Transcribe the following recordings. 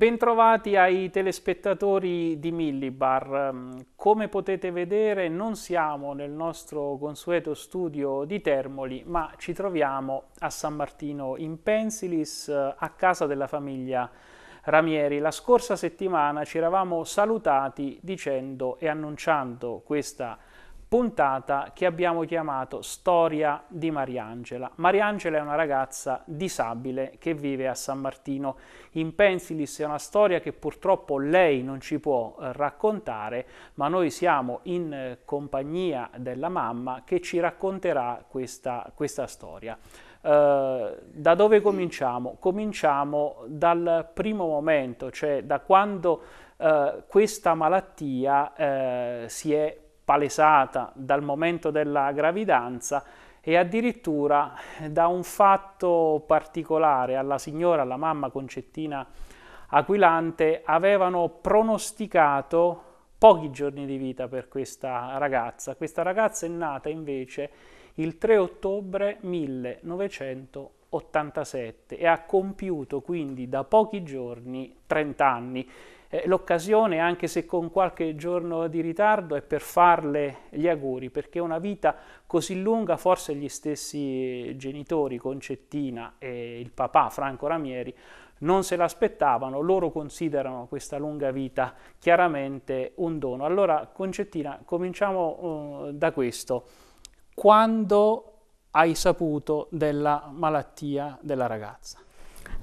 Bentrovati ai telespettatori di Millibar. Mm, come potete vedere non siamo nel nostro consueto studio di Termoli, ma ci troviamo a San Martino in Pensilis, a casa della famiglia Ramieri. La scorsa settimana ci eravamo salutati dicendo e annunciando questa puntata che abbiamo chiamato Storia di Mariangela. Mariangela è una ragazza disabile che vive a San Martino in Pensilis, è una storia che purtroppo lei non ci può eh, raccontare, ma noi siamo in eh, compagnia della mamma che ci racconterà questa, questa storia. Uh, da dove cominciamo? Cominciamo dal primo momento, cioè da quando uh, questa malattia uh, si è palesata dal momento della gravidanza e addirittura da un fatto particolare alla signora, alla mamma Concettina Aquilante, avevano pronosticato pochi giorni di vita per questa ragazza. Questa ragazza è nata invece il 3 ottobre 1987 e ha compiuto quindi da pochi giorni 30 anni eh, l'occasione, anche se con qualche giorno di ritardo, è per farle gli auguri, perché una vita così lunga forse gli stessi genitori, Concettina e il papà Franco Ramieri, non se l'aspettavano, loro considerano questa lunga vita chiaramente un dono. Allora, Concettina, cominciamo uh, da questo. Quando hai saputo della malattia della ragazza?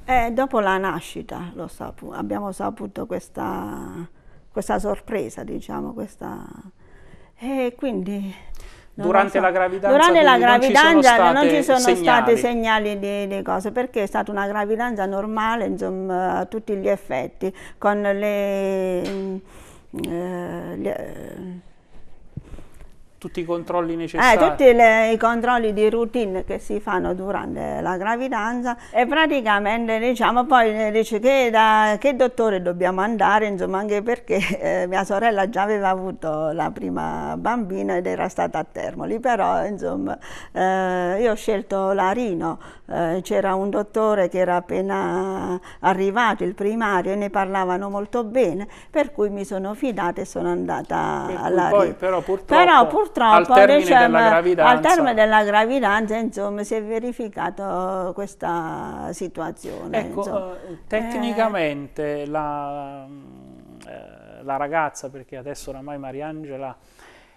Eh, dopo la nascita saputo, abbiamo saputo questa, questa sorpresa, diciamo, questa... E quindi... Durante so. la gravidanza, Durante la gravidanza non ci sono, segnali. stati segnali di, di, cose, perché è stata una gravidanza normale, insomma, a tutti gli effetti, con le... Mm, eh, le tutti i controlli eh, necessari. Eh, tutti le, i controlli di routine che si fanno durante la gravidanza e praticamente diciamo poi eh, dice che da che dottore dobbiamo andare, insomma anche perché eh, mia sorella già aveva avuto la prima bambina ed era stata a Termoli, però insomma eh, io ho scelto l'Arino eh, c'era un dottore che era appena arrivato, il primario, e ne parlavano molto bene, per cui mi sono fidata e sono andata alla poi, però purtroppo, però purtroppo al, termine diciamo, al termine della gravidanza insomma, si è verificata questa situazione. Ecco, insomma. Eh, tecnicamente eh. la, eh, la, ragazza, perché adesso oramai Mariangela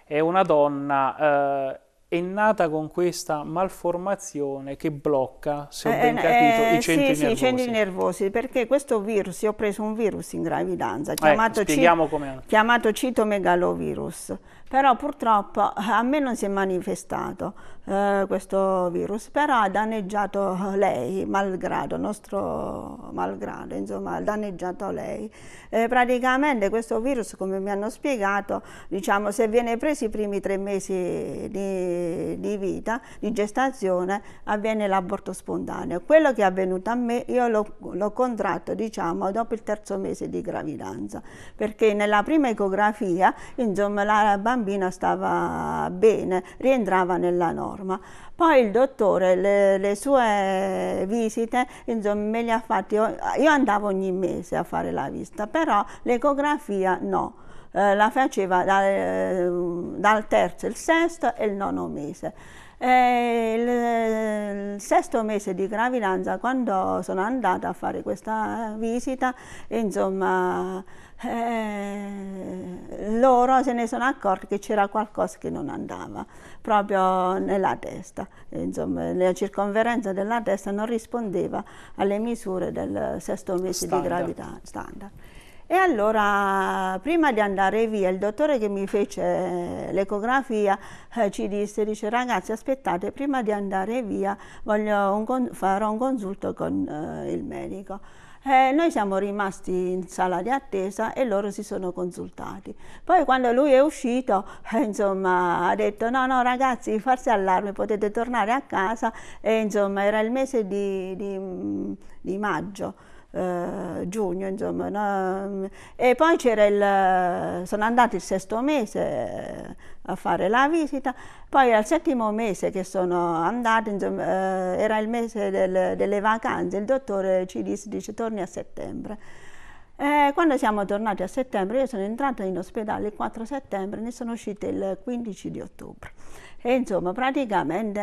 è una donna... Eh, è nata con questa malformazione che blocca, se ho eh, ben eh, capito, eh, eh, i centri sì, nervosi. Sì, i centri nervosi, perché questo virus, io ho preso un virus in gravidanza, chiamato, eh, chiamato citomegalovirus, però purtroppo eh, a me non si è manifestato eh, questo virus, però ha danneggiato lei, malgrado, nostro malgrado, insomma, ha danneggiato lei. Eh, praticamente questo virus, come mi hanno spiegato, diciamo, se viene preso i primi tre mesi di, di vita, di gestazione, avviene l'aborto spontaneo. Quello che è avvenuto a me, io l'ho contratto, diciamo, dopo il terzo mese di gravidanza, perché nella prima ecografia, insomma, la bambina bambina stava bene, rientrava nella norma. Poi il dottore le, le sue visite, insomma, me le ha fatte, io, io andavo ogni mese a fare la visita, però l'ecografia no. Eh, la faceva dal, dal terzo, il sesto e il nono mese. Eh, il, sesto mese di gravidanza, quando sono andata a fare questa visita, insomma, eh, loro se ne sono accorti che c'era qualcosa che non andava proprio nella testa, insomma la circonferenza della testa non rispondeva alle misure del sesto mese standard. di gravità standard. E allora prima di andare via il dottore che mi fece l'ecografia eh, ci disse, dice ragazzi aspettate prima di andare via un farò un consulto con eh, il medico. Eh, noi siamo rimasti in sala di attesa e loro si sono consultati. Poi quando lui è uscito, eh, insomma, ha detto no, no ragazzi, farsi allarme, potete tornare a casa. E, insomma, era il mese di, di, di maggio. Eh, giugno, insomma. No? E poi c'era il, sono andati il sesto mese eh, a fare la visita, poi al settimo mese che sono andati, insomma, eh, era il mese del, delle vacanze, il dottore ci disse, dice torni a settembre. E quando siamo tornati a settembre, io sono entrata in ospedale il 4 settembre, ne sono uscita il 15 di ottobre. E insomma, praticamente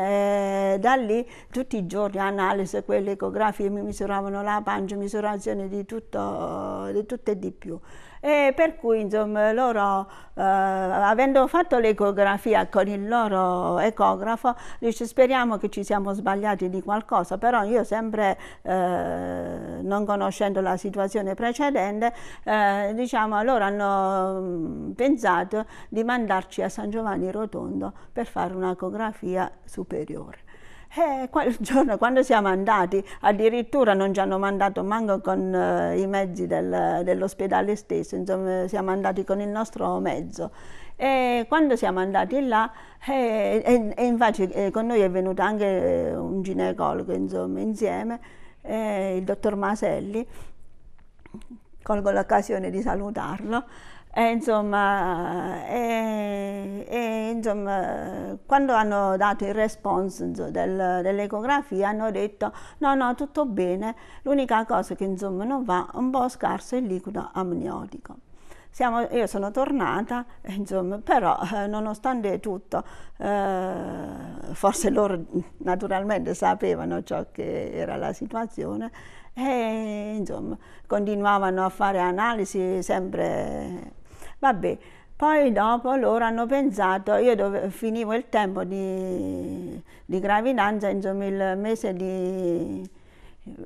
eh, da lì tutti i giorni analisi, quelle ecografie, mi misuravano la pancia, misurazione di tutto, di tutto e di più. E per cui insomma, loro, eh, avendo fatto l'ecografia con il loro ecografo, dice speriamo che ci siamo sbagliati di qualcosa, però io sempre, eh, non conoscendo la situazione precedente, eh, diciamo, loro hanno mm, pensato di mandarci a San Giovanni Rotondo per fare un'ecografia superiore. E eh, quel giorno, quando siamo andati, addirittura non ci hanno mandato manco con eh, i mezzi del, dell'ospedale stesso, insomma siamo andati con il nostro mezzo. E quando siamo andati là, eh, e, e, e invece eh, con noi è venuto anche un ginecologo, insomma, insieme, eh, il dottor Maselli, colgo l'occasione di salutarlo. E, insomma, e, e, insomma, quando hanno dato il response del, dell'ecografia hanno detto no, no, tutto bene, l'unica cosa che insomma non va, un po' scarso il liquido amniotico. Siamo, io sono tornata, insomma, però eh, nonostante tutto, eh, forse loro naturalmente sapevano ciò che era la situazione, e eh, insomma, continuavano a fare analisi sempre. Vabbè, poi dopo loro hanno pensato, io dove, finivo il tempo di, di gravidanza, insomma il mese di,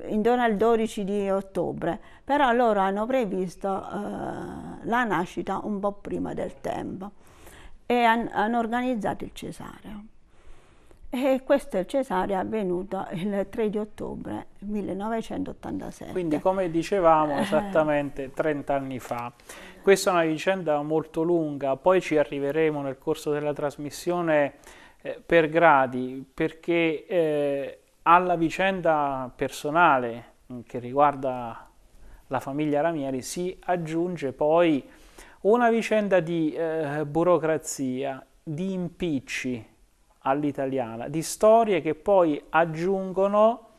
intorno al 12 di ottobre, però loro hanno previsto eh, la nascita un po' prima del tempo e han, hanno organizzato il cesareo. E questo è il Cesare avvenuto il 3 di ottobre 1987. Quindi come dicevamo eh. esattamente 30 anni fa. Questa è una vicenda molto lunga, poi ci arriveremo nel corso della trasmissione eh, per gradi, perché eh, alla vicenda personale che riguarda la famiglia Ramieri si aggiunge poi una vicenda di eh, burocrazia, di impicci, all'italiana, di storie che poi aggiungono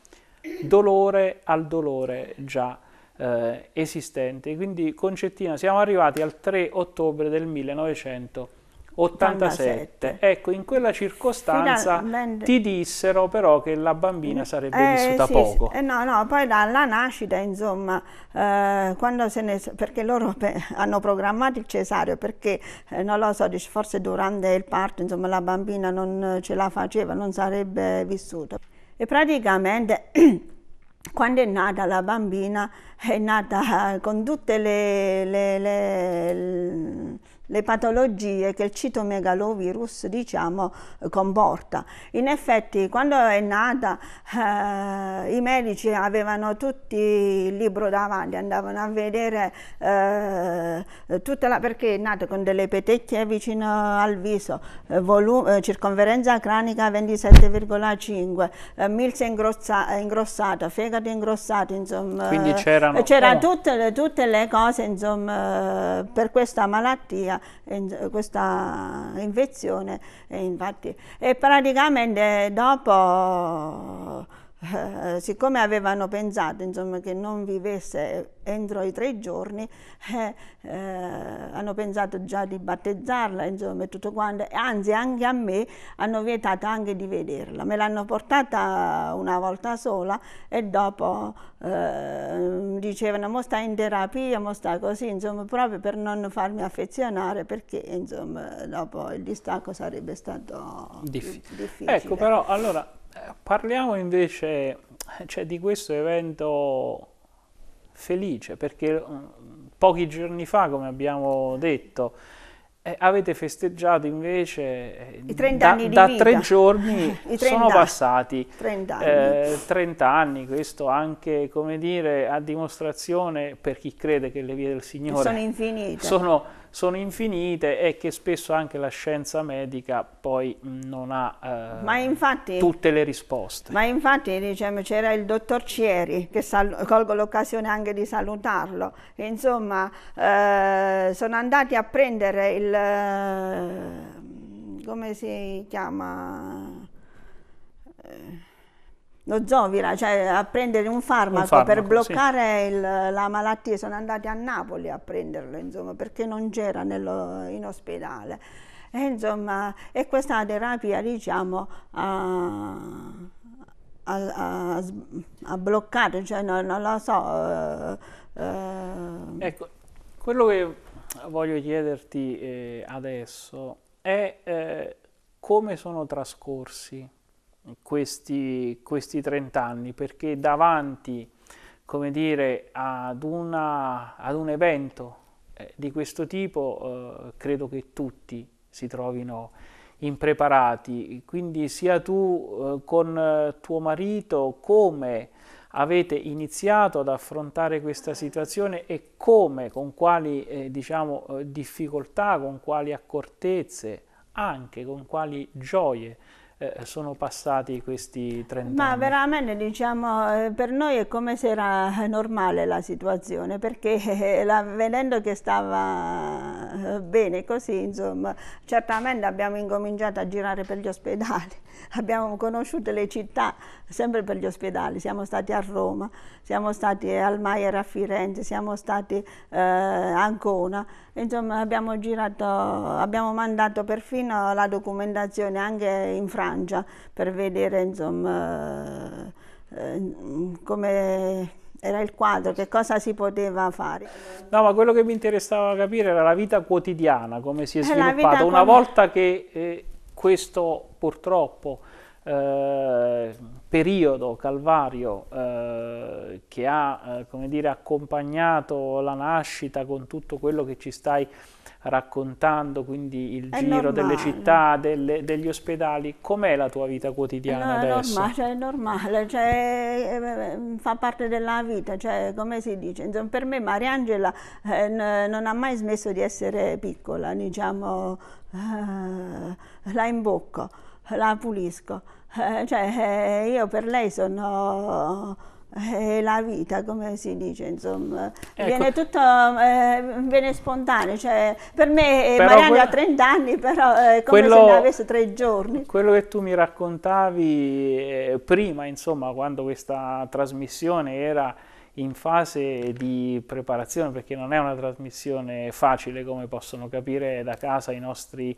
dolore al dolore già eh, esistente. Quindi concettina, siamo arrivati al 3 ottobre del 1900. 87. Ecco, in quella circostanza Finalmente. ti dissero però che la bambina eh, sarebbe eh, vissuta sì, poco. Sì. Eh, no, no, poi dalla nascita, insomma, eh, quando se ne, perché loro pe hanno programmato il cesario, perché eh, non lo so, dice, forse durante il parto, insomma, la bambina non ce la faceva, non sarebbe vissuta. E praticamente quando è nata la bambina è nata con tutte le, le, le, le le patologie che il citomegalovirus diciamo eh, comporta. In effetti quando è nata eh, i medici avevano tutti il libro davanti, andavano a vedere eh, tutta la... perché è nata con delle petecchie vicino al viso, eh, eh circonferenza cranica 27,5, eh, milza ingrossa ingrossata, fegato ingrossato, insomma. Quindi c'erano... C'era oh. tutte, tutte le cose insomma per questa malattia questa, questa infezione. E infatti, e praticamente dopo eh, siccome avevano pensato insomma, che non vivesse entro i tre giorni, eh, eh, hanno pensato già di battezzarla insomma, e tutto quanto, anzi anche a me hanno vietato anche di vederla. Me l'hanno portata una volta sola e dopo eh, dicevano mo sta in terapia, mo sta così, insomma, proprio per non farmi affezionare perché insomma, dopo il distacco sarebbe stato Diffi difficile. Ecco però allora Parliamo invece cioè, di questo evento felice perché mm, pochi giorni fa, come abbiamo detto, eh, avete festeggiato invece eh, da, da tre giorni sono passati 30 anni. Eh, 30 anni. questo anche come dire a dimostrazione per chi crede che le vie del Signore sono infinite sono sono infinite e che spesso anche la scienza medica poi non ha eh, infatti, tutte le risposte. Ma infatti diciamo, c'era il dottor Cieri, che colgo l'occasione anche di salutarlo, insomma eh, sono andati a prendere il... Eh, come si chiama? Eh, lo Zovira, cioè a prendere un farmaco, un farmaco per bloccare sì. il, la malattia, sono andati a Napoli a prenderlo, insomma, perché non c'era in ospedale. E, insomma, e questa terapia, diciamo, ha, ha, ha, ha bloccato, cioè non, non lo so. Eh, eh. Ecco, quello che voglio chiederti eh, adesso è eh, come sono trascorsi questi, questi 30 anni, perché davanti come dire, ad, una, ad un evento eh, di questo tipo eh, credo che tutti si trovino impreparati, quindi sia tu eh, con eh, tuo marito come avete iniziato ad affrontare questa situazione e come, con quali eh, diciamo, eh, difficoltà, con quali accortezze, anche con quali gioie eh, sono passati questi 30 Ma anni? Ma veramente diciamo, eh, per noi è come se era normale la situazione, perché eh, vedendo che stava bene così, insomma, certamente abbiamo incominciato a girare per gli ospedali, abbiamo conosciuto le città sempre per gli ospedali, siamo stati a Roma, siamo stati al Maier a Firenze, siamo stati eh, a Ancona, insomma abbiamo girato, abbiamo mandato perfino la documentazione anche in Francia per vedere insomma eh, eh come era il quadro, che cosa si poteva fare. No, ma quello che mi interessava capire era la vita quotidiana, come si è sviluppata. Una come... volta che eh, questo purtroppo eh, periodo calvario eh, che ha eh, come dire, accompagnato la nascita con tutto quello che ci stai raccontando quindi il è giro normale. delle città, delle, degli ospedali, com'è la tua vita quotidiana eh no, adesso? È normale, cioè, è normale, cioè, eh, mm, fa parte della vita, cioè, come si dice, Insomma, per me Mariangela eh, non ha mai smesso di essere piccola, diciamo, eh, la imbocco, la pulisco, eh, cioè, eh, io per lei sono è eh, la vita, come si dice, insomma, ecco. viene tutto eh, viene spontaneo, cioè, per me eh, però magari ha 30 anni, però è eh, come quello, se ne avesse tre giorni. Quello che tu mi raccontavi eh, prima, insomma, quando questa trasmissione era in fase di preparazione, perché non è una trasmissione facile, come possono capire da casa i nostri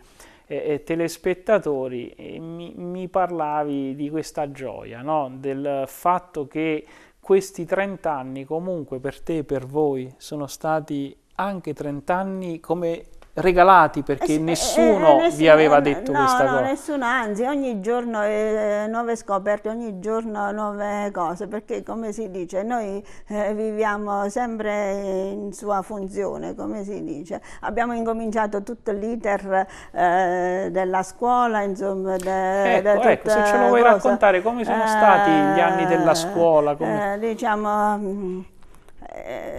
eh, telespettatori, mi, mi, parlavi di questa gioia, no? del fatto che questi 30 anni comunque per te e per voi sono stati anche 30 anni come regalati perché eh, eh nessuno, eh, nessuno, vi aveva detto no, questa no, cosa. nessuno, anzi ogni giorno eh, nuove scoperte, ogni giorno nuove cose, perché come si dice, noi eh, viviamo sempre in sua funzione, come si dice. Abbiamo incominciato tutto l'iter eh, della scuola, insomma. De, ecco, ecco, se ce lo vuoi cosa. raccontare, come sono stati gli anni della scuola? Come... diciamo... Mm,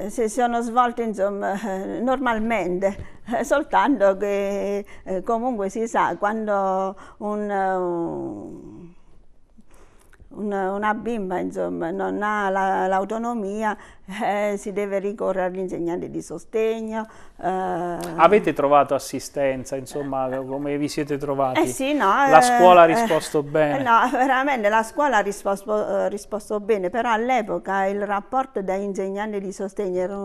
si sono svolti insomma, normalmente eh, soltanto che eh, comunque si sa quando un, un, una bimba insomma, non ha l'autonomia la, eh, si deve ricorrere all'insegnante di sostegno. Eh. Avete trovato assistenza, insomma, come vi siete trovati? Eh sì, no, la eh, scuola ha eh, risposto bene. No, veramente la scuola ha risposto, eh, risposto bene, però all'epoca il rapporto da insegnante di sostegno era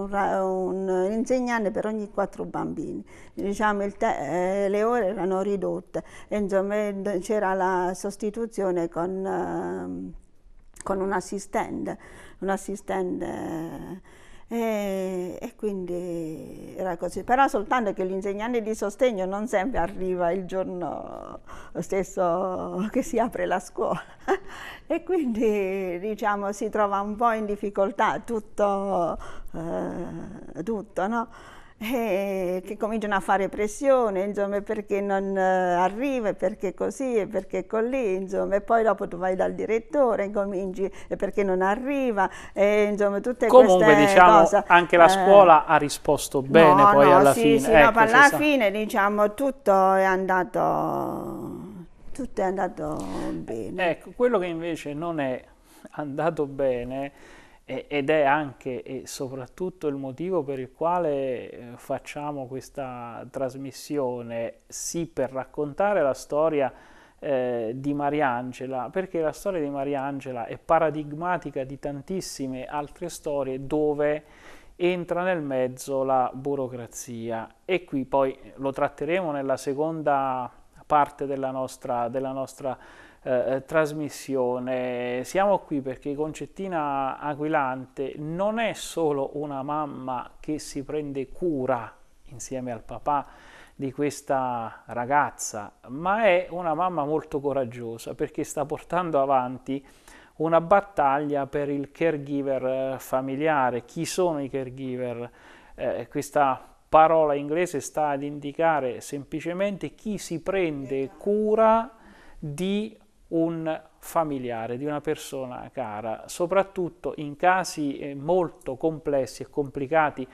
un, un insegnante per ogni quattro bambini. Diciamo, le ore erano ridotte, c'era la sostituzione con ehm, con un assistente un assistente. Eh, e, e, quindi era così. Però soltanto che l'insegnante di sostegno non sempre arriva il giorno stesso che si apre la scuola e quindi diciamo si trova un po' in difficoltà tutto, eh, tutto no? eh, che cominciano a fare pressione, insomma, perché non eh, arriva, perché così e perché così, insomma, e poi dopo tu vai dal direttore, e cominci perché non arriva, e, insomma, tutte Comunque, queste diciamo, cose. anche la eh. scuola eh, ha risposto bene no, poi no, alla sì, fine. Sì, ecco, no, alla fine diciamo tutto è andato tutto è andato bene. Ecco, quello che invece non è andato bene ed è anche e soprattutto il motivo per il quale eh, facciamo questa trasmissione, sì per raccontare la storia eh, di Mariangela, perché la storia di Mariangela è paradigmatica di tantissime altre storie dove entra nel mezzo la burocrazia e qui poi lo tratteremo nella seconda parte della nostra, della nostra eh, eh, trasmissione. Siamo qui perché Concettina Aquilante non è solo una mamma che si prende cura insieme al papà di questa ragazza, ma è una mamma molto coraggiosa perché sta portando avanti una battaglia per il caregiver eh, familiare. Chi sono i caregiver? Eh, questa parola inglese sta ad indicare semplicemente chi si prende cura di un familiare, di una persona cara, soprattutto in casi eh, molto complessi e complicati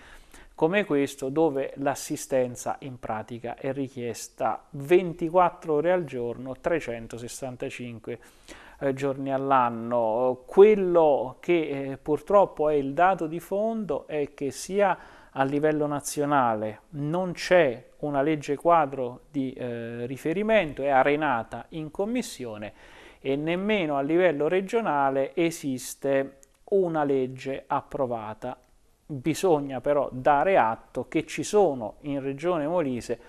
come questo dove l'assistenza in pratica è richiesta 24 ore al giorno, 365 eh, giorni all'anno. Quello che eh, purtroppo è il dato di fondo è che sia a livello nazionale non c'è una legge quadro di eh, riferimento, è arenata in commissione e nemmeno a livello regionale esiste una legge approvata. Bisogna però dare atto che ci sono in Regione Molise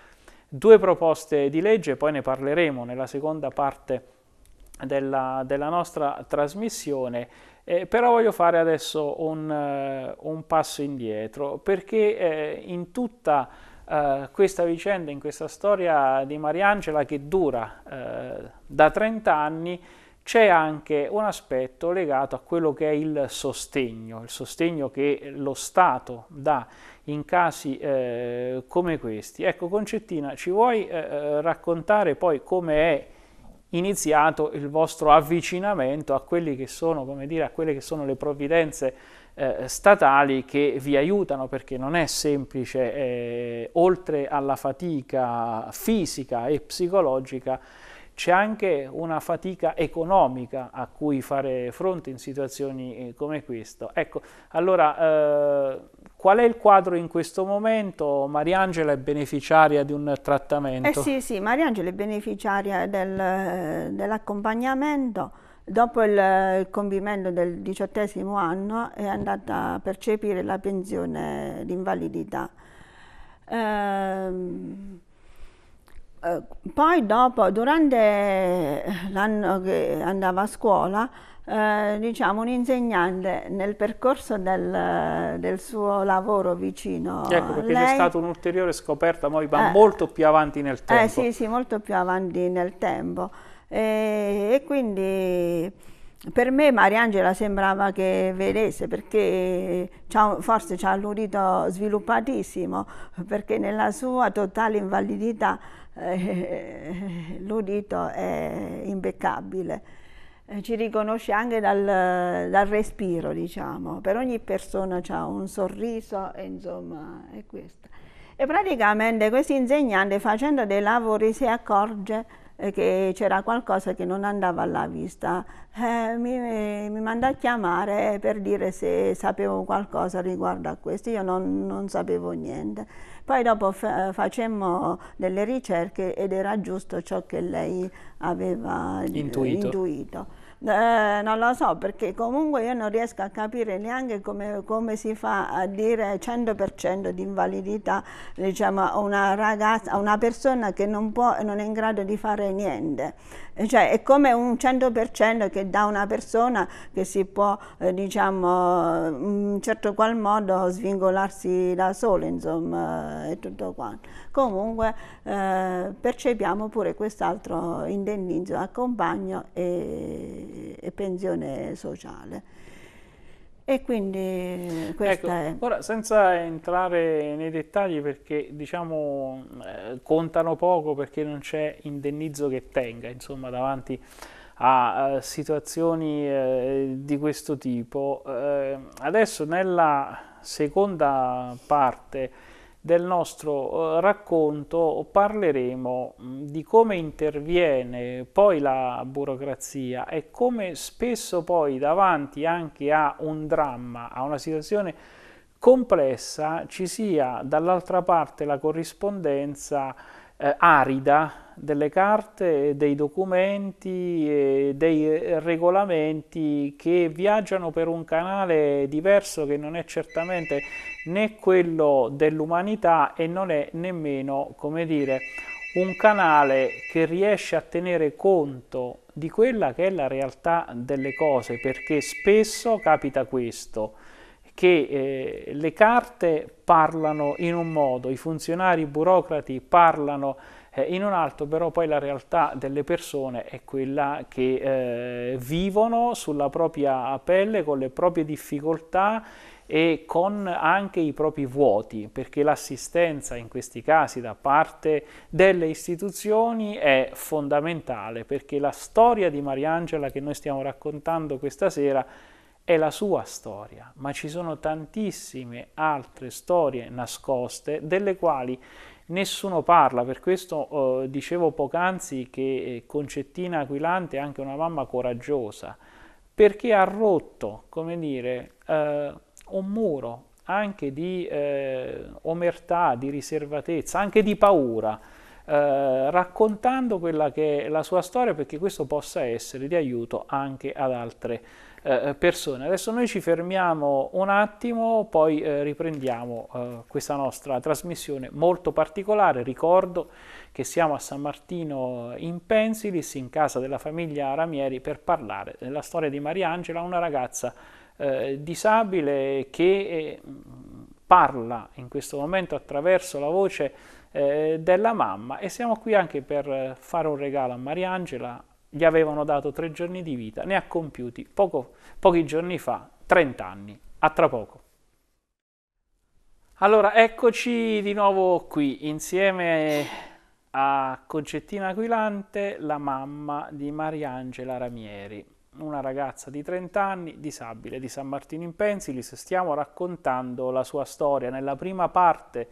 due proposte di legge, poi ne parleremo nella seconda parte della, della nostra trasmissione, eh, però voglio fare adesso un, eh, un passo indietro perché eh, in tutta eh, questa vicenda in questa storia di Mariangela che dura uh, da 30 anni c'è anche un aspetto legato a quello che è il sostegno, il sostegno che lo Stato dà in casi uh, come questi. Ecco Concettina, ci vuoi raccontare poi come è iniziato il vostro avvicinamento a, quelli che sono, come dire, a quelle che sono le provvidenze eh, statali che vi aiutano perché non è semplice, eh, oltre alla fatica fisica e psicologica, c'è anche una fatica economica a cui fare fronte in situazioni eh, come questa. Ecco, allora, eh, qual è il quadro in questo momento? Mariangela è beneficiaria di un trattamento? Eh sì, sì, Mariangela è beneficiaria del, eh, dell'accompagnamento Dopo il compimento del diciottesimo anno è andata a percepire la pensione di invalidità. Ehm, eh, poi dopo, durante l'anno che andava a scuola, eh, diciamo, un insegnante nel percorso del, del suo lavoro vicino Ecco, perché c'è stata un'ulteriore scoperta, ma va eh, molto più avanti nel eh, tempo. Eh sì, sì, molto più avanti nel tempo. E, e quindi per me Mariangela sembrava che vedesse perché forse ha l'udito sviluppatissimo, perché nella sua totale invalidità eh, l'udito è impeccabile eh, ci riconosce anche dal, dal, respiro, diciamo. Per ogni persona c'è un sorriso, e insomma, è questo. E praticamente questo insegnante facendo dei lavori si accorge che c'era qualcosa che non andava alla vista. Eh, mi, mi mandò a chiamare per dire se sapevo qualcosa riguardo a questo, io non, non sapevo niente. Poi dopo facemmo delle ricerche ed era giusto ciò che lei aveva eh, intuito. intuito. Eh, non lo so perché comunque io non riesco a capire neanche come, come si fa a dire 100% di invalidità diciamo, a una ragazza, a una persona che non, può, non è in grado di fare niente. Eh, cioè, è come un 100% che dà una persona che si può, eh, diciamo, in certo qual modo svingolarsi da sola, insomma, e tutto quanto. Comunque eh, percepiamo pure quest'altro indennizzo accompagno compagno e e pensione sociale. E quindi questa ecco, è... Ora, senza entrare nei dettagli perché, diciamo, eh, contano poco perché non c'è indennizzo che tenga, insomma, davanti a, a situazioni eh, di questo tipo. Eh, adesso nella seconda parte del nostro eh, racconto parleremo mm, di come interviene poi la burocrazia e come spesso poi davanti anche a un dramma, a una situazione complessa, ci sia dall'altra parte la corrispondenza eh, arida delle carte, dei documenti e dei regolamenti che viaggiano per un canale diverso che non è certamente né quello dell'umanità e non è nemmeno, come dire, un canale che riesce a tenere conto di quella che è la realtà delle cose, perché spesso capita questo, che eh, le carte parlano in un modo, i funzionari burocrati parlano eh, in un altro però poi la realtà delle persone è quella che eh, vivono sulla propria pelle con le proprie difficoltà e con anche i propri vuoti, perché l'assistenza in questi casi da parte delle istituzioni è fondamentale, perché la storia di Mariangela che noi stiamo raccontando questa sera è la sua storia, ma ci sono tantissime altre storie nascoste delle quali nessuno parla, per questo eh, dicevo poc'anzi che eh, Concettina Aquilante è anche una mamma coraggiosa, perché ha rotto, come dire, eh, un muro anche di eh, omertà, di riservatezza, anche di paura, eh, raccontando quella che è la sua storia perché questo possa essere di aiuto anche ad altre persone eh, eh, persone. Adesso noi ci fermiamo un attimo, poi eh, riprendiamo questa nostra trasmissione molto particolare. Ricordo che siamo a San Martino in Pensilis, in casa della famiglia Ramieri, per parlare della storia di Mariangela, una ragazza disabile che parla in questo momento attraverso la voce della mamma e siamo qui anche per fare un regalo a Mariangela, gli avevano dato tre giorni di vita, ne ha compiuti poco, pochi giorni fa 30 anni. A tra poco. Allora, eccoci di nuovo qui insieme a Concettina Aquilante, la mamma di Mariangela Ramieri, una ragazza di 30 anni, disabile di San Martino in Pensilis. Stiamo raccontando la sua storia nella prima parte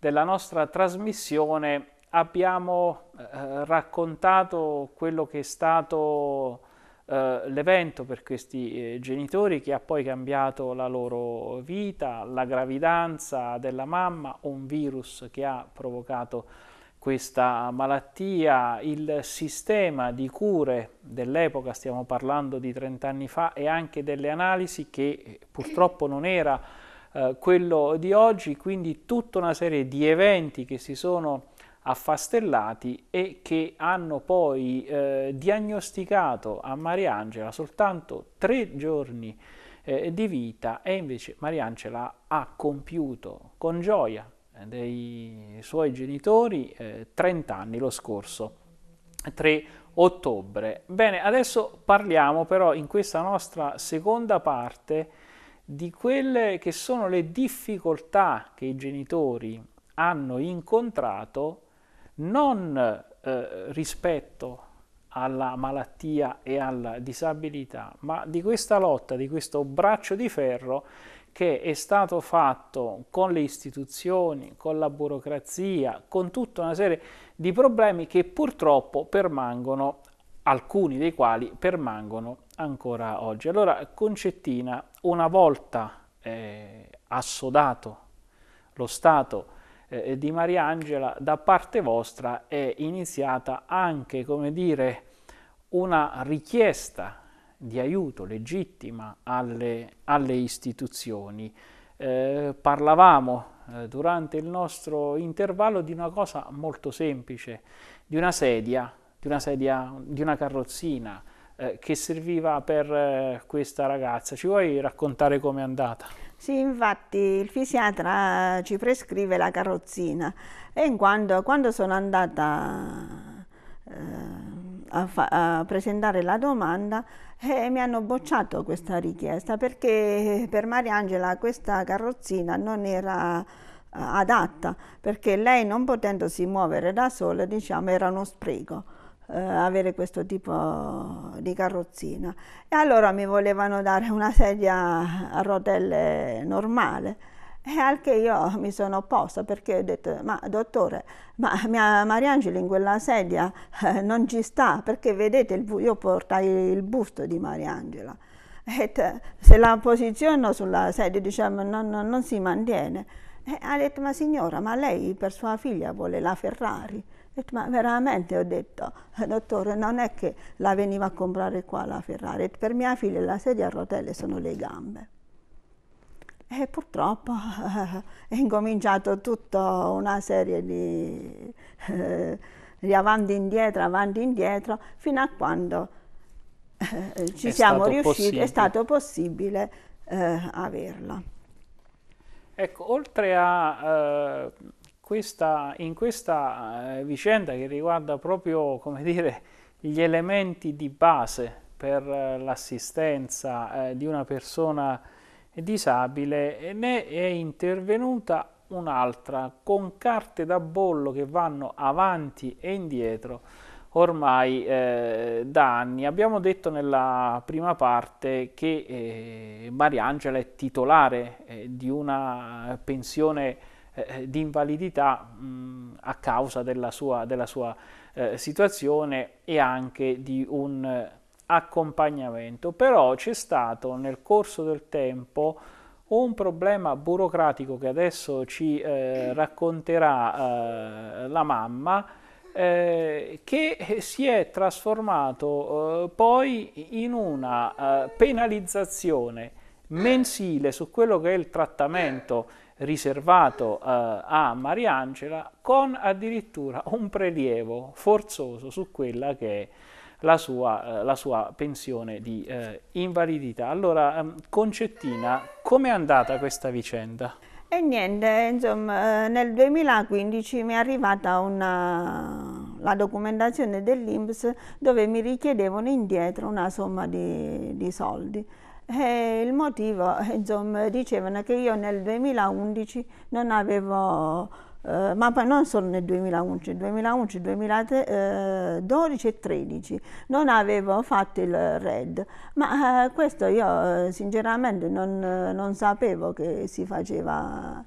della nostra trasmissione abbiamo eh, raccontato quello che è stato eh, l'evento per questi eh, genitori che ha poi cambiato la loro vita, la gravidanza della mamma, un virus che ha provocato questa malattia, il sistema di cure dell'epoca, stiamo parlando di 30 anni fa, e anche delle analisi che purtroppo non era eh, quello di oggi, quindi tutta una serie di eventi che si sono affastellati e che hanno poi eh, diagnosticato a Mariangela soltanto tre giorni eh, di vita e invece Mariangela ha compiuto con gioia eh, dei suoi genitori eh, 30 anni lo scorso 3 ottobre. Bene, adesso parliamo però in questa nostra seconda parte di quelle che sono le difficoltà che i genitori hanno incontrato non eh, rispetto alla malattia e alla disabilità, ma di questa lotta, di questo braccio di ferro che è stato fatto con le istituzioni, con la burocrazia, con tutta una serie di problemi che purtroppo permangono, alcuni dei quali permangono ancora oggi. Allora Concettina, una volta eh, assodato lo Stato eh, eh, di Mariangela da parte vostra è iniziata anche, come dire, una richiesta di aiuto legittima alle, alle istituzioni. Eh, parlavamo eh, durante il nostro intervallo di una cosa molto semplice, di una sedia, di una, sedia, di una carrozzina eh, che serviva per eh, questa ragazza. Ci vuoi raccontare com'è andata? Sì, infatti il fisiatra ci prescrive la carrozzina e in quando, quando sono andata eh, a, fa- a, presentare la domanda eh, mi hanno bocciato questa richiesta perché per Mariangela questa carrozzina non era eh, adatta perché lei non potendosi muovere da sola diciamo era uno spreco. Eh, avere questo tipo di carrozzina. E allora mi volevano dare una sedia a rotelle normale. E anche io mi sono opposta perché ho detto, ma dottore, ma mia Mariangela in quella sedia eh, non ci sta, perché vedete, il, io portai il busto di Mariangela. E se la posiziono sulla sedia, diciamo, non, non, non si mantiene. E ha detto, ma signora, ma lei per sua figlia vuole la Ferrari? detto, ma veramente ho detto, eh, dottore, non è che la veniva a comprare qua la Ferrari, per mia figlia la sedia a rotelle sono le gambe. E purtroppo eh, è incominciato tutta una serie di, eh, di avanti e indietro, avanti e indietro, fino a quando eh, ci è siamo riusciti, possibile. è stato possibile eh, averla. Ecco, oltre a eh, questa, in questa eh, vicenda che riguarda proprio come dire, gli elementi di base per eh, l'assistenza eh, di una persona disabile, ne è intervenuta un'altra con carte da bollo che vanno avanti e indietro ormai eh, da anni. Abbiamo detto nella prima parte che eh, Mariangela è titolare eh, di una pensione eh, eh, di invalidità mh, a causa della sua, della sua eh, situazione e anche di un eh, accompagnamento. Però c'è stato nel corso del tempo un problema burocratico che adesso ci eh, racconterà la mamma eh, che si è trasformato eh, poi in una eh, penalizzazione mensile su quello che è il trattamento riservato eh, a Mariangela con addirittura un prelievo forzoso su quella che è la sua, eh, la sua pensione di eh, invalidità. Allora, ehm, Concettina, com'è andata questa vicenda? E niente, insomma, eh, nel 2015 mi è arrivata una, la documentazione dell'Inps dove mi richiedevano indietro una somma di, di soldi. E eh, il motivo, eh, insomma, dicevano che io nel 2011 non avevo eh, ma poi non solo nel 2011, 2011, 2012 e 2013 non avevo fatto il RED, ma eh, questo io eh, sinceramente non, non, sapevo che si faceva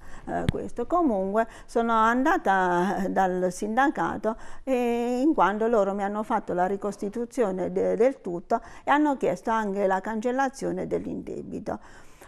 questo. Comunque sono andata dal sindacato e in quanto loro mi hanno fatto la ricostituzione de del tutto e hanno chiesto anche la cancellazione dell'indebito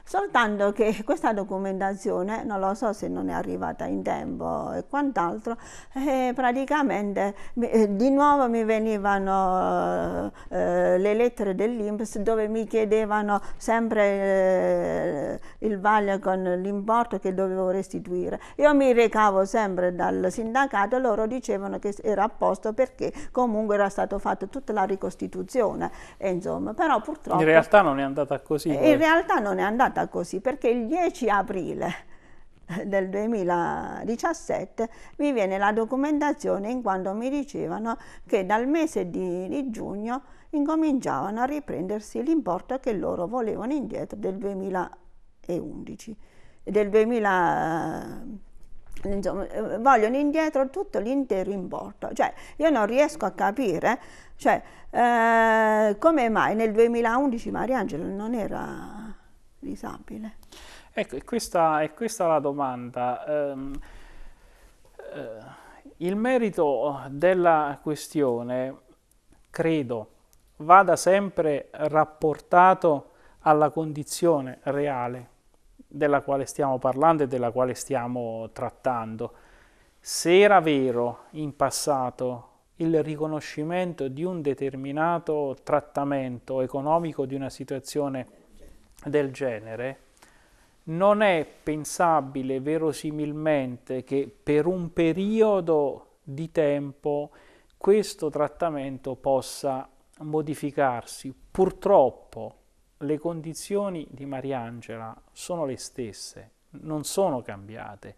soltanto che questa documentazione, non lo so se non è arrivata in tempo e quant'altro, eh, praticamente eh, di nuovo mi venivano eh, eh, le lettere dell'Inps dove mi chiedevano sempre eh, il vaglio con l'importo che dovevo restituire. Io mi recavo sempre dal sindacato e loro dicevano che era a posto perché comunque era stata fatta tutta la ricostituzione, e insomma, però purtroppo... In realtà non è andata così. In realtà non è andata nata così perché il 10 aprile del 2017 mi viene la documentazione in quanto mi dicevano che dal mese di, di giugno incominciavano a riprendersi l'importo che loro volevano indietro del 2011 del 2000 Insomma, vogliono indietro tutto l'intero importo. Cioè, io non riesco a capire cioè, eh, come mai nel 2011 Mariangela non era disabile? Ecco, questa, è questa la domanda. Um, uh, il merito della questione, credo, vada sempre rapportato alla condizione reale della quale stiamo parlando e della quale stiamo trattando. Se era vero in passato il riconoscimento di un determinato trattamento economico di una situazione del genere, non è pensabile verosimilmente che per un periodo di tempo questo trattamento possa modificarsi. Purtroppo le condizioni di Mariangela sono le stesse, non sono cambiate.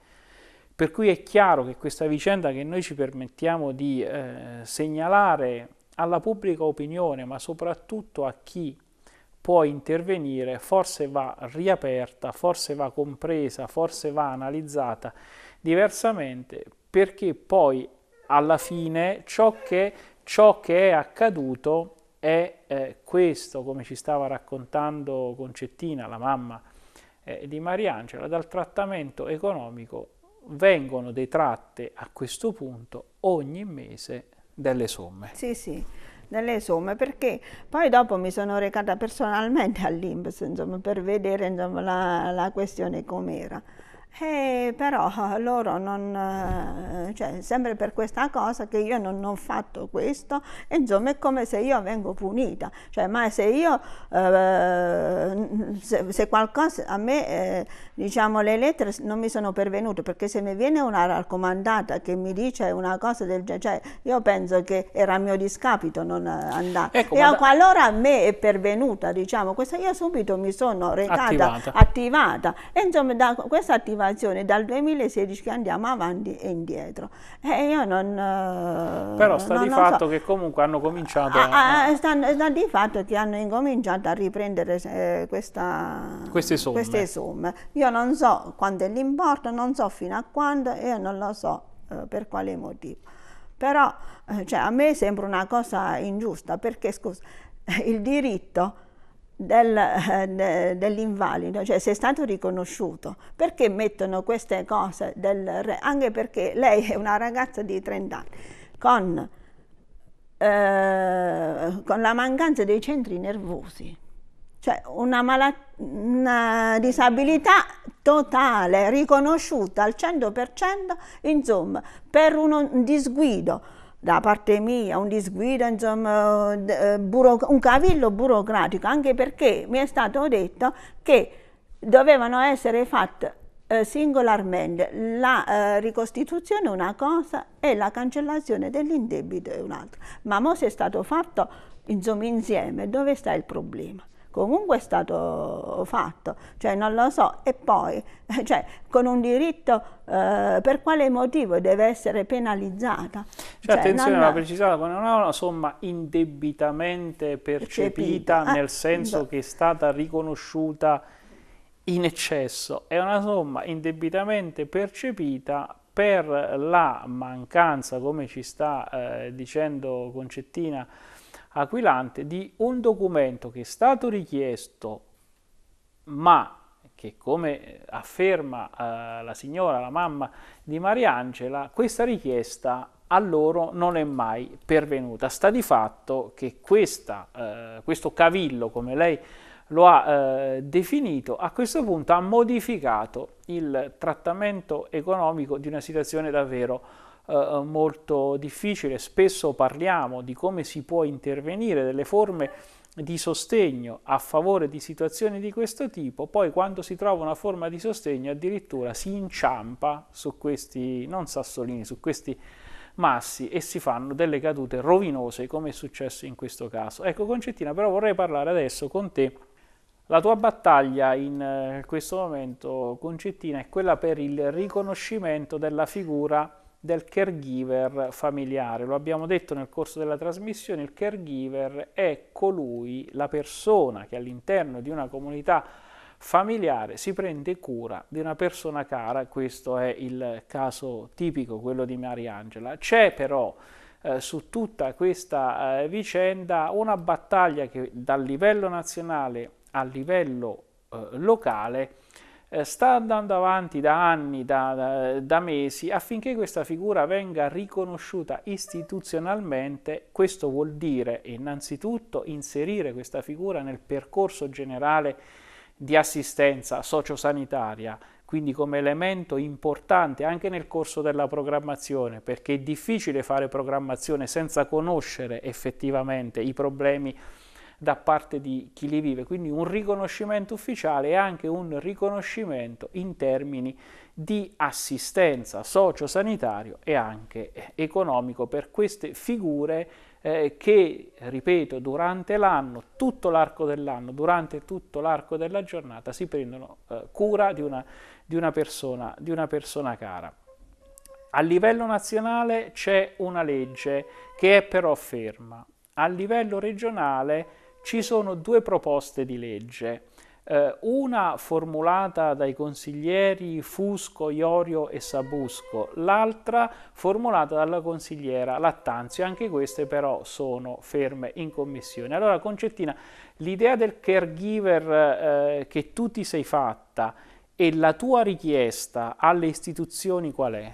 Per cui è chiaro che questa vicenda che noi ci permettiamo di eh, segnalare alla pubblica opinione, ma soprattutto a chi può intervenire, forse va riaperta, forse va compresa, forse va analizzata diversamente perché poi alla fine ciò che, ciò che è accaduto è eh, questo, come ci stava raccontando Concettina, la mamma eh, di Mariangela, dal trattamento economico vengono detratte a questo punto ogni mese delle somme. Sì, sì delle somme perché poi dopo mi sono recata personalmente all'Inps per vedere insomma, la, la questione com'era. Eh, però eh, loro non, eh, cioè, sempre per questa cosa che io non ho fatto questo, insomma è come se io vengo punita, cioè ma se io, eh, se, se, qualcosa, a me eh, diciamo le lettere non mi sono pervenute, perché se mi viene una raccomandata che mi dice una cosa del genere, cioè, io penso che era a mio discapito non eh, andare, ecco, e qualora a me è pervenuta diciamo questa, io subito mi sono recata, attivata, attivata. e insomma da questa attivazione programmazione dal 2016 che andiamo avanti e indietro. E io non... Eh, Però sta non, di non fatto so. che comunque hanno cominciato... Ah, a, a, ah, ah, sta, sta, di fatto che hanno incominciato a riprendere eh, questa, queste, somme. queste, somme. Io non so quanto è l'importo, non so fino a quando, io non lo so eh, per quale motivo. Però eh, cioè, a me sembra una cosa ingiusta perché, scusa, il diritto del, eh, dell'invalido, cioè se è stato riconosciuto, perché mettono queste cose del re? Anche perché lei è una ragazza di 30 anni, con, eh, con la mancanza dei centri nervosi, cioè una, una disabilità totale, riconosciuta al 100%, insomma, per uno, un disguido, da parte mia un disguido, insomma, eh, un cavillo burocratico, anche perché mi è stato detto che dovevano essere fatte eh, singolarmente la eh, ricostituzione una cosa e la cancellazione dell'indebito un'altra. Ma mo se è stato fatto insomma, insieme, dove sta il problema? comunque è stato fatto, cioè non lo so. E poi, cioè, con un diritto, eh, per quale motivo deve essere penalizzata? Cioè, cioè, attenzione, va precisato, non è una somma indebitamente percepita, percepita. nel senso no. che è stata riconosciuta in eccesso, è una somma indebitamente percepita per la mancanza, come ci sta eh, dicendo Concettina, aquilante di un documento che è stato richiesto ma che come afferma eh, la signora, la mamma di Mariangela, questa richiesta a loro non è mai pervenuta. Sta di fatto che questa, eh, questo cavillo, come lei lo ha eh, definito, a questo punto ha modificato il trattamento economico di una situazione davvero eh, eh, molto difficile. Spesso parliamo di come si può intervenire, delle forme di sostegno a favore di situazioni di questo tipo, poi quando si trova una forma di sostegno addirittura si inciampa su questi, non sassolini, su questi massi e si fanno delle cadute rovinose come è successo in questo caso. Ecco Concettina, però vorrei parlare adesso con te. La tua battaglia in eh, questo momento, Concettina, è quella per il riconoscimento della figura del caregiver familiare. Lo abbiamo detto nel corso della trasmissione, il caregiver è colui, la persona che all'interno di una comunità familiare si prende cura di una persona cara, questo è il caso tipico, quello di Mariangela. C'è però eh, su tutta questa eh, vicenda una battaglia che dal livello nazionale al livello eh, locale eh, sta andando avanti da anni, da, da, da, mesi, affinché questa figura venga riconosciuta istituzionalmente. Questo vuol dire innanzitutto inserire questa figura nel percorso generale di assistenza sociosanitaria, quindi come elemento importante anche nel corso della programmazione, perché è difficile fare programmazione senza conoscere effettivamente i problemi da parte di chi li vive, quindi un riconoscimento ufficiale e anche un riconoscimento in termini di assistenza socio sociosanitario e anche eh, economico per queste figure eh, che, ripeto, durante l'anno, tutto l'arco dell'anno, durante tutto l'arco della giornata si prendono eh, cura di una, di, una persona, di una persona cara. A livello nazionale c'è una legge che è però ferma. A livello regionale ci sono due proposte di legge, eh, una formulata dai consiglieri Fusco, Iorio e Sabusco, l'altra formulata dalla consigliera Lattanzio, anche queste però sono ferme in commissione. Allora Concettina, l'idea del caregiver eh, che tu ti sei fatta e la tua richiesta alle istituzioni qual è?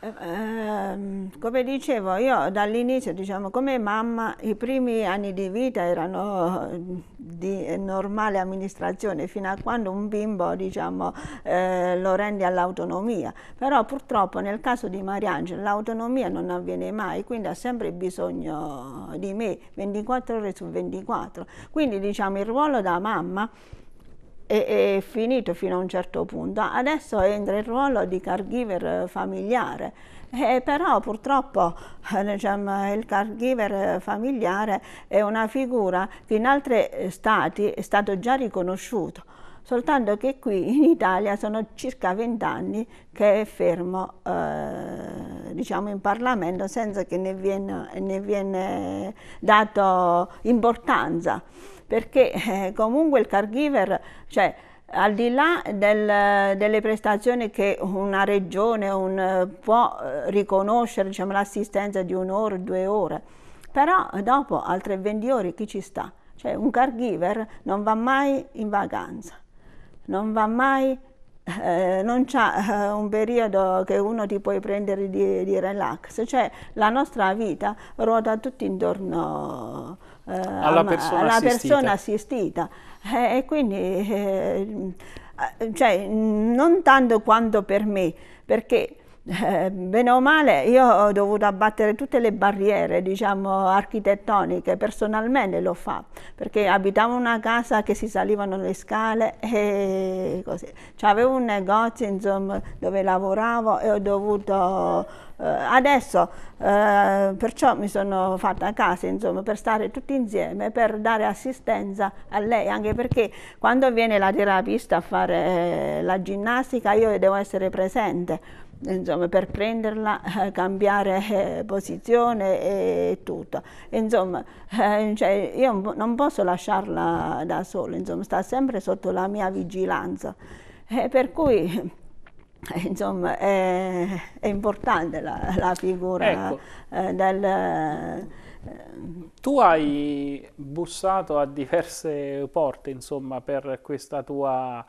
Ehm, come dicevo io dall'inizio, diciamo, come mamma, i primi anni di vita erano eh, di normale amministrazione fino a quando un bimbo diciamo, eh, lo rende all'autonomia. Però purtroppo nel caso di Mariangela l'autonomia non avviene mai, quindi ha sempre bisogno di me 24 ore su 24. Quindi diciamo, il ruolo da mamma è, è, finito fino a un certo punto. Adesso entra il ruolo di caregiver familiare, eh, però purtroppo eh, diciamo, il caregiver familiare è una figura che in altri stati è stato già riconosciuto, soltanto che qui in Italia sono circa 20 anni che è fermo eh, diciamo in Parlamento senza che ne viene, ne viene dato importanza perché eh, comunque il caregiver, cioè, al di là del, delle prestazioni che una regione un, eh, può eh, riconoscere, diciamo, l'assistenza di un'ora, due ore, però dopo altre 20 ore chi ci sta? Cioè un caregiver non va mai in vacanza, non va mai, eh, non c'è eh, un periodo che uno ti puoi prendere di, di relax, cioè la nostra vita ruota tutto intorno eh, alla, persona, alla assistita. persona assistita. Eh, e quindi, eh, cioè, non tanto quanto per me, perché eh, bene o male io ho dovuto abbattere tutte le barriere diciamo architettoniche personalmente l'ho fatto perché abitavo una casa che si salivano le scale e così c'avevo un negozio insomma dove lavoravo e ho dovuto eh, adesso eh, perciò mi sono fatta a casa insomma per stare tutti insieme per dare assistenza a lei anche perché quando viene la terapista a fare eh, la ginnastica io devo essere presente insomma, per prenderla, eh, cambiare eh, posizione e tutto. Insomma, eh, cioè io non posso lasciarla da sola, insomma, sta sempre sotto la mia vigilanza. per cui insomma, è, è, importante la, la figura ecco. del... Tu hai bussato a diverse porte, insomma, per questa tua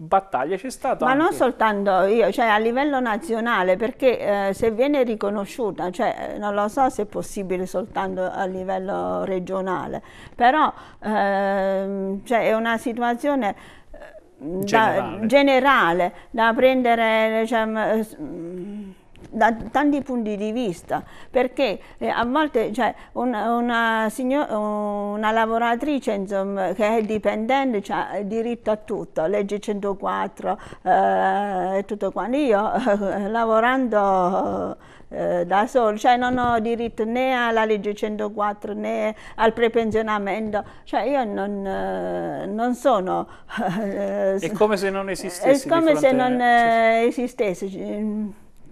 battaglia c'è stata. Ma anche. non soltanto io, cioè a livello nazionale, perché eh, se viene riconosciuta, cioè eh, non lo so se è possibile soltanto a livello regionale, però ehm, cioè, è una situazione eh, da, generale. generale da, prendere diciamo, eh, da tanti punti di vista, perché eh, a volte cioè, una, una, signor, una, lavoratrice insomma, che è dipendente cioè, ha diritto a tutto, legge 104 eh, e tutto quanto. Io eh, lavorando eh, da solo, cioè, non ho diritto né alla legge 104 né al prepensionamento, cioè io non, eh, non sono... Eh, è come se non esistesse. È come se non esistesse mm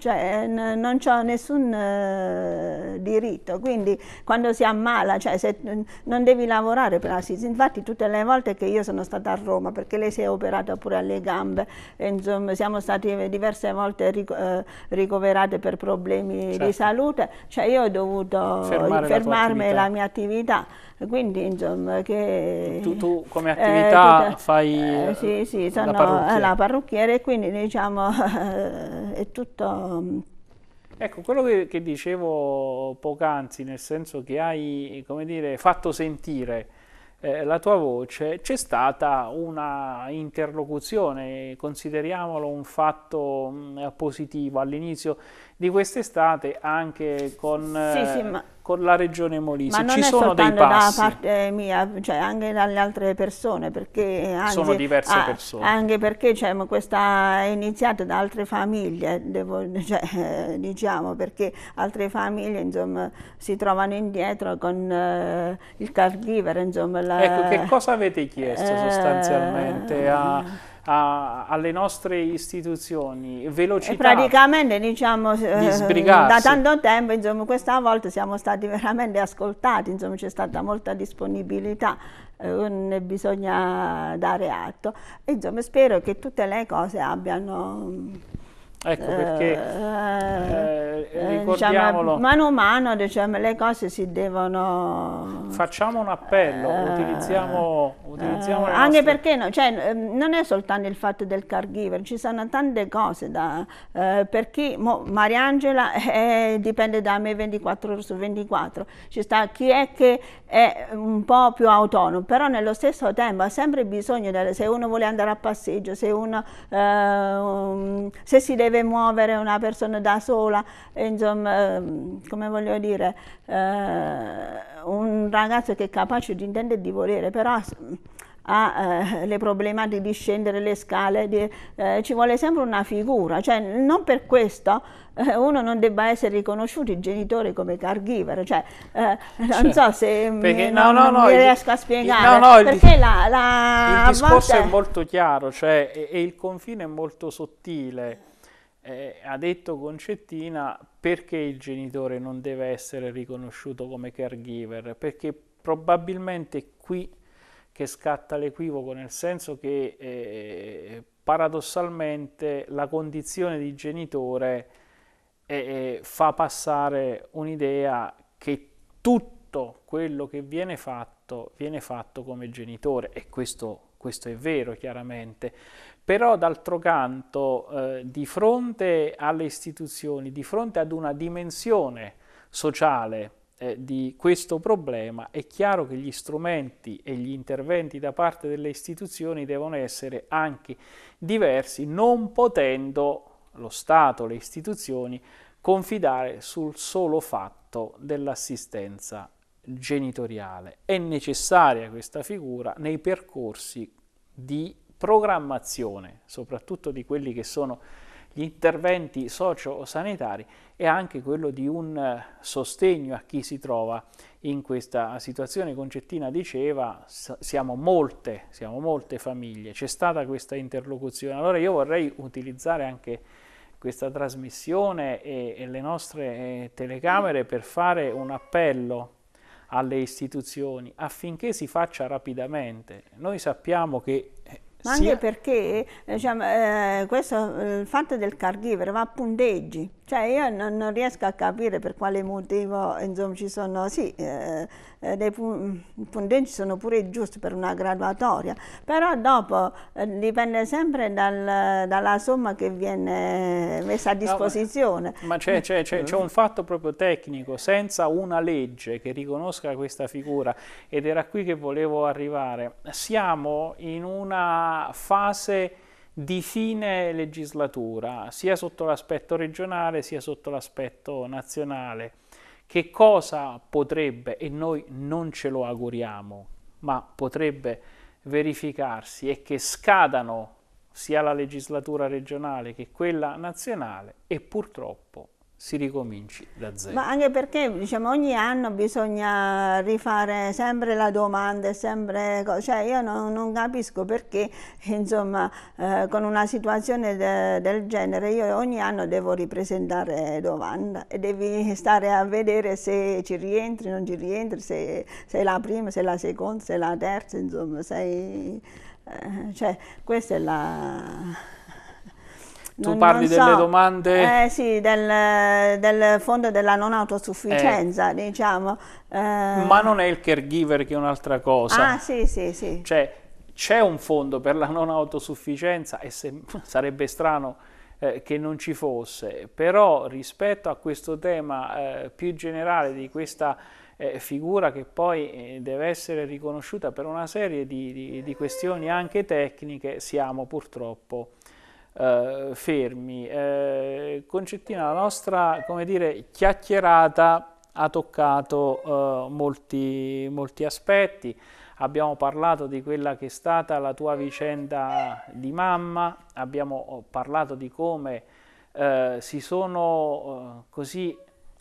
cioè eh, non ho nessun eh, diritto, quindi quando si ammala, cioè se, non devi lavorare per la infatti tutte le volte che io sono stata a Roma, perché lei si è operata pure alle gambe, e, insomma siamo stati diverse volte ric eh, ricoverate per problemi certo. di salute, cioè io ho dovuto fermarmi la, la mia attività quindi insomma che tu, tu come eh, attività eh, tutta, fai eh, sì, sì, eh, sono la parrucchiere. la parrucchiere quindi diciamo è tutto Um, Ecco, quello che, che dicevo poc'anzi, nel senso che hai dire, fatto sentire eh, la tua voce, c'è stata una interlocuzione, consideriamolo un fatto mh, mm, positivo, all'inizio di quest'estate anche con... Sì, sì, eh, ma con la regione Molise. Ma non Ci sono dei passi. da parte eh, mia, cioè anche dalle altre persone, perché anzi, sono diverse ah, persone. Anche perché cioè, questa è iniziata da altre famiglie, devo, cioè, eh, diciamo, perché altre famiglie insomma, si trovano indietro con eh, il caregiver. Insomma, la, ecco, che cosa avete chiesto eh, sostanzialmente eh, a mm a, alle nostre istituzioni, velocità. E praticamente diciamo eh, da tanto tempo, insomma, questa volta siamo stati veramente ascoltati, insomma, c'è stata molta disponibilità eh, ne bisogna dare atto. Insomma, spero che tutte le cose abbiano Ecco perché eh, eh, eh, ricordiamolo. Diciamo, mano a mano diciamo, le cose si devono. Facciamo un appello, eh, utilizziamo, utilizziamo eh, Anche nostre... perché no, cioè, ehm, non è soltanto il fatto del caregiver, ci sono tante cose da. Eh, per chi Mariangela dipende da me 24 ore su 24. Ci sta chi è che è un po' più autonomo, però nello stesso tempo ha sempre bisogno, delle, se uno vuole andare a passeggio, se uno um, se si deve deve muovere una persona da sola, insomma, ehm, come voglio dire, eh, un ragazzo che è capace di intendere e di volere, però ha eh, le problematiche di scendere le scale, di, eh, ci vuole sempre una figura, cioè non per questo eh, uno non debba essere riconosciuto i genitori come caregiver, cioè, eh, cioè, non so se mm, perché, mi, no, no, no, riesco a spiegare, no, no, perché il, la, la, il discorso volte... è molto chiaro cioè, e, e il confine è molto sottile eh, ha detto Concettina perché il genitore non deve essere riconosciuto come caregiver, perché probabilmente è qui che scatta l'equivoco, nel senso che eh, paradossalmente la condizione di genitore eh, eh, fa passare un'idea che tutto quello che viene fatto viene fatto come genitore e questo, questo è vero chiaramente, però d'altro canto, eh, di fronte alle istituzioni, di fronte ad una dimensione sociale eh, di questo problema, è chiaro che gli strumenti e gli interventi da parte delle istituzioni devono essere anche diversi, non potendo lo Stato, le istituzioni, confidare sul solo fatto dell'assistenza genitoriale. È necessaria questa figura nei percorsi di programmazione, soprattutto di quelli che sono gli interventi socio-sanitari e anche quello di un eh, sostegno a chi si trova in questa situazione. Concettina diceva siamo molte, siamo molte famiglie, c'è stata questa interlocuzione. Allora io vorrei utilizzare anche questa trasmissione e, e le nostre eh, telecamere per fare un appello alle istituzioni affinché si faccia rapidamente. Noi sappiamo che eh, ma anche sì. perché eh, diciamo, eh, questo, eh, il fatto del caregiver va a punteggi. Cioè io non, non, riesco a capire per quale motivo insomma, ci sono, sì, eh, eh i punteggi sono pure giusti per una graduatoria, però dopo eh, dipende sempre dal, dalla somma che viene messa a disposizione. No, ma c'è, mm. un fatto proprio tecnico, senza una legge che riconosca questa figura, ed era qui che volevo arrivare, siamo in una fase di fine legislatura, sia sotto l'aspetto regionale sia sotto l'aspetto nazionale. Che cosa potrebbe, e noi non ce lo auguriamo, ma potrebbe verificarsi è che scadano sia la legislatura regionale che quella nazionale e purtroppo si ricominci da zero. Ma anche perché diciamo, ogni anno bisogna rifare sempre la domanda, sempre, cioè io non, non capisco perché insomma, eh, con una situazione de, del genere io ogni anno devo ripresentare domanda e devi stare a vedere se ci rientri, non ci rientri, se sei la prima, se la seconda, se la terza, insomma, sei, eh, cioè, questa è la tu non, parli non so. delle domande? Eh, sì, del, del, fondo della non autosufficienza, eh. diciamo. Eh. Ma non è il caregiver che è un'altra cosa. Ah, sì, sì, sì. Cioè, c'è un fondo per la non autosufficienza e se, sarebbe strano eh, che non ci fosse, però rispetto a questo tema eh, più generale di questa eh, figura che poi eh, deve essere riconosciuta per una serie di, di, di questioni anche tecniche, siamo purtroppo eh, fermi. Eh, Concettina, la nostra dire, chiacchierata ha toccato eh, molti, molti aspetti. Abbiamo parlato di quella che è stata la tua vicenda di mamma, abbiamo oh, parlato di come eh, si sono eh, così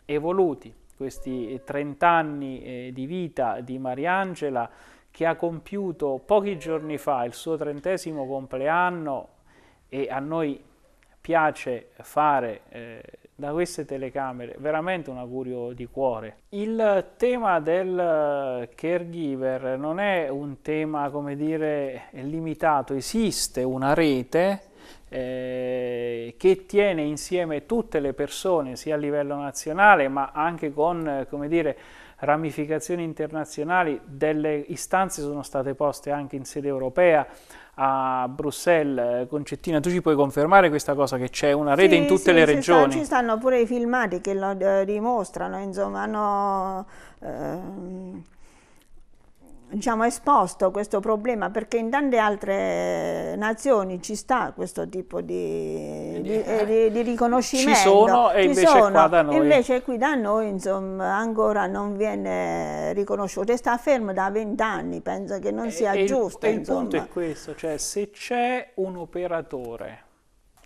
evoluti questi 30 anni eh, di vita di Mariangela che ha compiuto pochi giorni fa il suo trentesimo compleanno e a noi piace fare eh, da queste telecamere veramente un augurio di cuore. Il tema del caregiver non è un tema, come dire, limitato, esiste una rete eh, che tiene insieme tutte le persone, sia a livello nazionale, ma anche con, eh, come dire, ramificazioni internazionali, delle istanze sono state poste anche in sede europea a Bruxelles. Eh, Concettina, tu ci puoi confermare questa cosa che c'è una rete sì, in tutte sì, le regioni? Sta, ci stanno pure i filmati che lo eh, dimostrano, insomma, hanno... Eh, diciamo, esposto questo problema perché in tante altre nazioni ci sta questo tipo di, di, eh, di, di riconoscimento. Ci sono e ci invece sono. qua da noi. Invece qui da noi insomma, ancora non viene riconosciuto e sta fermo da vent'anni, penso che non eh, sia e, giusto. il, il punto è questo, cioè se c'è un operatore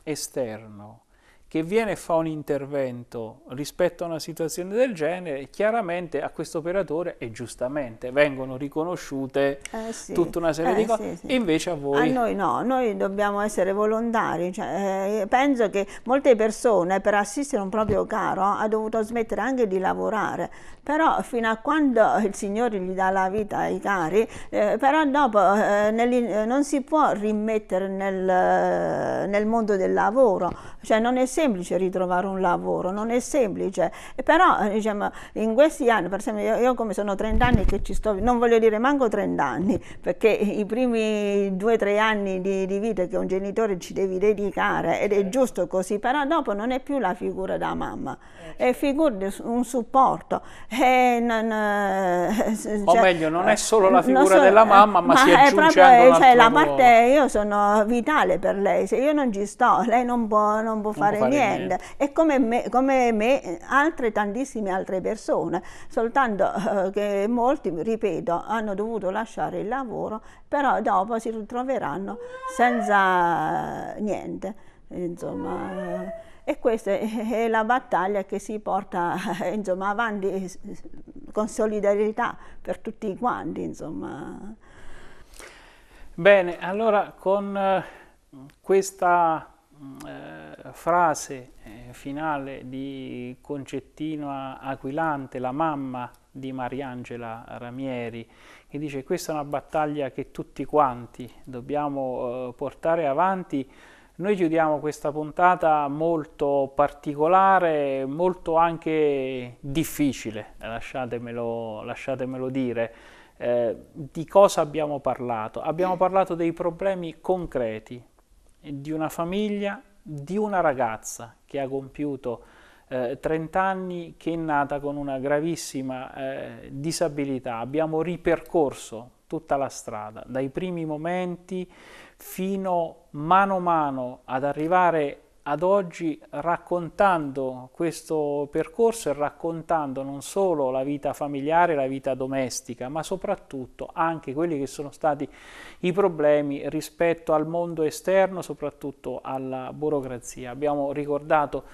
esterno che viene e fa un intervento rispetto a una situazione del genere, chiaramente a questo operatore e giustamente vengono riconosciute eh sì, tutta una serie eh di cose, sì, sì. invece a voi... A noi no, noi dobbiamo essere volontari, cioè, eh, penso che molte persone per assistere un proprio caro ha dovuto smettere anche di lavorare, però fino a quando il Signore gli dà la vita ai cari, eh, però dopo eh, eh, non si può rimettere nel, nel mondo del lavoro, cioè non è semplice ritrovare un lavoro, non è semplice, però eh, diciamo, in questi anni, per esempio io, io, come sono 30 anni che ci sto, non voglio dire manco 30 anni, perché i primi 2-3 anni di, di, vita che un genitore ci devi dedicare, ed è certo. giusto così, però dopo non è più la figura da mamma, eh, è certo. figura di un supporto. Non, eh, cioè, o meglio, non è solo la figura so, della mamma, ma, ma si aggiunge proprio, anche cioè, la parte, ruolo. io sono vitale per lei, se io non ci sto, lei non può, non può non fare, può fare niente. niente. E come me, come me, altre tantissime altre persone, soltanto eh, che molti, ripeto, hanno dovuto lasciare il lavoro, però dopo si ritroveranno senza eh, niente. Insomma, eh, e questa è la battaglia che si porta eh, insomma, avanti con solidarietà per tutti quanti. Insomma. Bene, allora con questa eh, frase eh, finale di Concettina Aquilante, la mamma di Mariangela Ramieri, che dice questa è una battaglia che tutti quanti dobbiamo eh, portare avanti. Noi chiudiamo questa puntata molto particolare, molto anche difficile, lasciatemelo, lasciatemelo dire. Eh, di cosa abbiamo parlato? Abbiamo parlato dei problemi concreti, di una famiglia, di una ragazza che ha compiuto eh, 30 anni, che è nata con una gravissima eh, disabilità. Abbiamo ripercorso tutta la strada, dai primi momenti fino mano a mano ad arrivare ad oggi raccontando questo percorso e raccontando non solo la vita familiare, la vita domestica, ma soprattutto anche quelli che sono stati i problemi rispetto al mondo esterno, soprattutto alla burocrazia. Abbiamo ricordato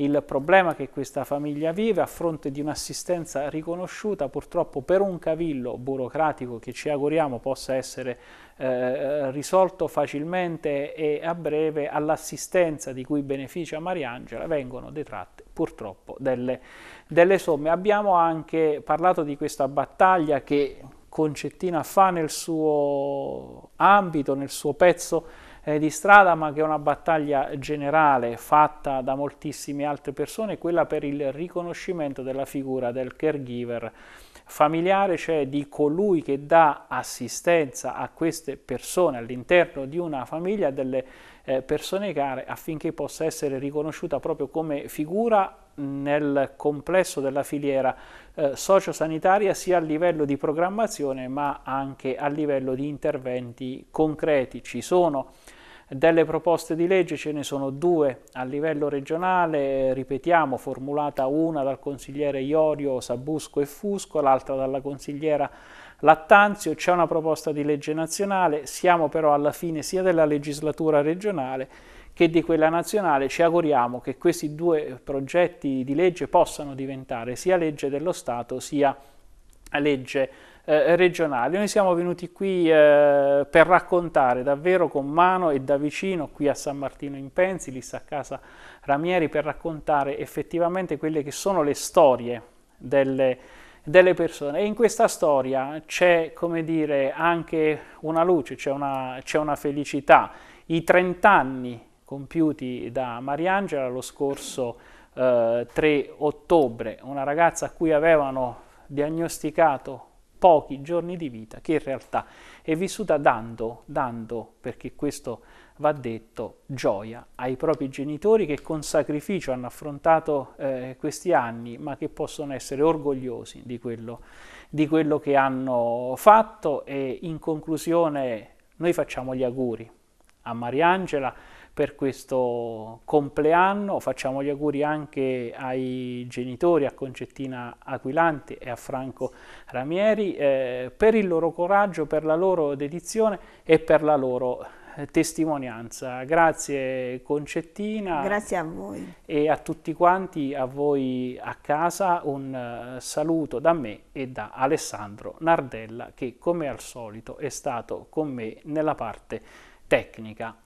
il problema che questa famiglia vive a fronte di un'assistenza riconosciuta purtroppo per un cavillo burocratico che ci auguriamo possa essere eh, risolto facilmente e a breve all'assistenza di cui beneficia Mariangela vengono detratte purtroppo delle, delle somme. Abbiamo anche parlato di questa battaglia che Concettina fa nel suo ambito, nel suo pezzo eh, di strada, ma che è una battaglia generale fatta da moltissime altre persone, quella per il riconoscimento della figura del caregiver familiare, cioè di colui che dà assistenza a queste persone all'interno di una famiglia, delle eh, persone care, affinché possa essere riconosciuta proprio come figura nel complesso della filiera eh, sociosanitaria sia a livello di programmazione ma anche a livello di interventi concreti. Ci sono delle proposte di legge ce ne sono due a livello regionale, ripetiamo, formulata una dal consigliere Iorio, Sabusco e Fusco, l'altra dalla consigliera Lattanzio, c'è una proposta di legge nazionale, siamo però alla fine sia della legislatura regionale che di quella nazionale, ci auguriamo che questi due progetti di legge possano diventare sia legge dello Stato sia legge eh, regionali. Noi siamo venuti qui eh, per raccontare davvero con mano e da vicino, qui a San Martino in Pensilis, a casa Ramieri, per raccontare effettivamente quelle che sono le storie delle, delle persone. E in questa storia c'è, come dire, anche una luce, c'è una, una, felicità. I 30 anni compiuti da Mariangela lo scorso eh, 3 ottobre, una ragazza a cui avevano diagnosticato pochi giorni di vita che in realtà è vissuta dando, dando, perché questo va detto, gioia ai propri genitori che con sacrificio hanno affrontato eh, questi anni, ma che possono essere orgogliosi di quello, di quello che hanno fatto e in conclusione noi facciamo gli auguri a Mariangela per questo compleanno, facciamo gli auguri anche ai genitori, a Concettina Aquilanti e a Franco Ramieri, eh, per il loro coraggio, per la loro dedizione e per la loro eh, testimonianza. Grazie Concettina. Grazie a voi. E a tutti quanti, a voi a casa, un eh, saluto da me e da Alessandro Nardella che come al solito è stato con me nella parte tecnica.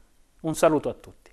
Un saluto a tutti.